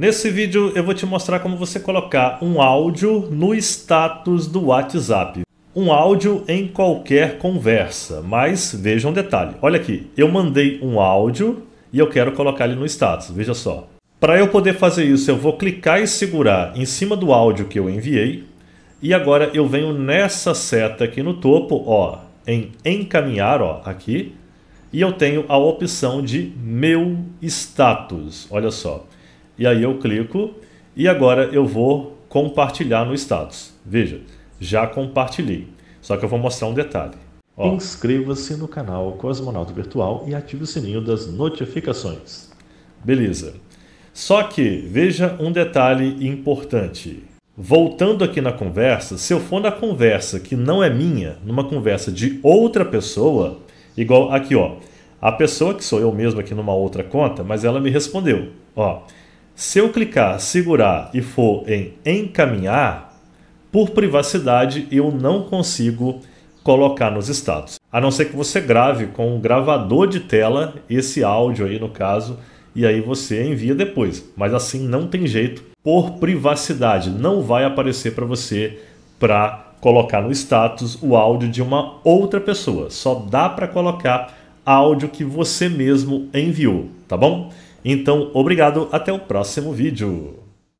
Nesse vídeo eu vou te mostrar como você colocar um áudio no status do WhatsApp. Um áudio em qualquer conversa, mas veja um detalhe. Olha aqui, eu mandei um áudio e eu quero colocar ele no status, veja só. Para eu poder fazer isso, eu vou clicar e segurar em cima do áudio que eu enviei. E agora eu venho nessa seta aqui no topo, ó, em encaminhar, ó, aqui. E eu tenho a opção de meu status, olha só. E aí eu clico e agora eu vou compartilhar no status. Veja, já compartilhei. Só que eu vou mostrar um detalhe. Inscreva-se no canal Cosmonauta Virtual e ative o sininho das notificações. Beleza. Só que veja um detalhe importante. Voltando aqui na conversa, se eu for na conversa que não é minha, numa conversa de outra pessoa, igual aqui, ó. A pessoa que sou eu mesmo aqui numa outra conta, mas ela me respondeu, ó. Se eu clicar, segurar e for em encaminhar, por privacidade eu não consigo colocar nos status. A não ser que você grave com um gravador de tela esse áudio aí no caso, e aí você envia depois. Mas assim não tem jeito, por privacidade, não vai aparecer para você para colocar no status o áudio de uma outra pessoa. Só dá para colocar áudio que você mesmo enviou, tá bom? Então, obrigado, até o próximo vídeo.